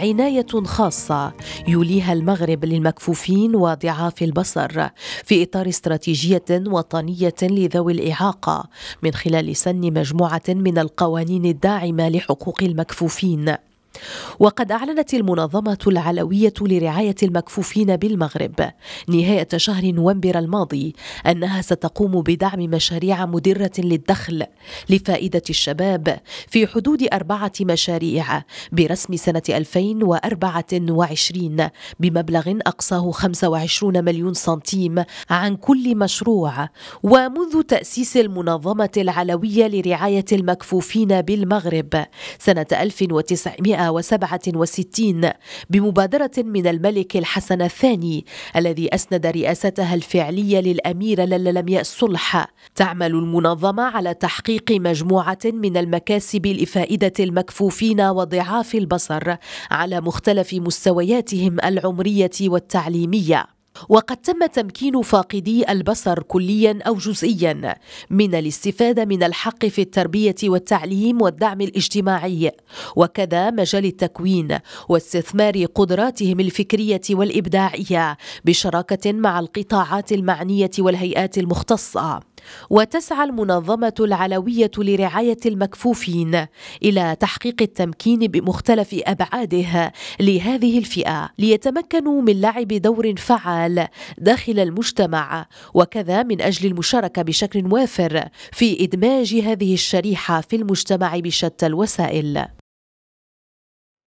عناية خاصة يوليها المغرب للمكفوفين وضعاف البصر في إطار استراتيجية وطنية لذوي الإعاقة من خلال سن مجموعة من القوانين الداعمة لحقوق المكفوفين وقد أعلنت المنظمة العلوية لرعاية المكفوفين بالمغرب نهاية شهر نوفمبر الماضي أنها ستقوم بدعم مشاريع مدرة للدخل لفائدة الشباب في حدود أربعة مشاريع برسم سنة 2024 بمبلغ أقصاه 25 مليون سنتيم عن كل مشروع ومنذ تأسيس المنظمة العلوية لرعاية المكفوفين بالمغرب سنة 1900 1967 بمبادرة من الملك الحسن الثاني الذي أسند رئاستها الفعلية للأميرة للمياء صلح تعمل المنظمة على تحقيق مجموعة من المكاسب لفائدة المكفوفين وضعاف البصر على مختلف مستوياتهم العمرية والتعليمية وقد تم تمكين فاقدي البصر كليا او جزئيا من الاستفاده من الحق في التربيه والتعليم والدعم الاجتماعي وكذا مجال التكوين واستثمار قدراتهم الفكريه والابداعيه بشراكه مع القطاعات المعنيه والهيئات المختصه وتسعى المنظمة العلوية لرعاية المكفوفين إلى تحقيق التمكين بمختلف أبعاده لهذه الفئة ليتمكنوا من لعب دور فعال داخل المجتمع وكذا من أجل المشاركة بشكل وافر في إدماج هذه الشريحة في المجتمع بشتى الوسائل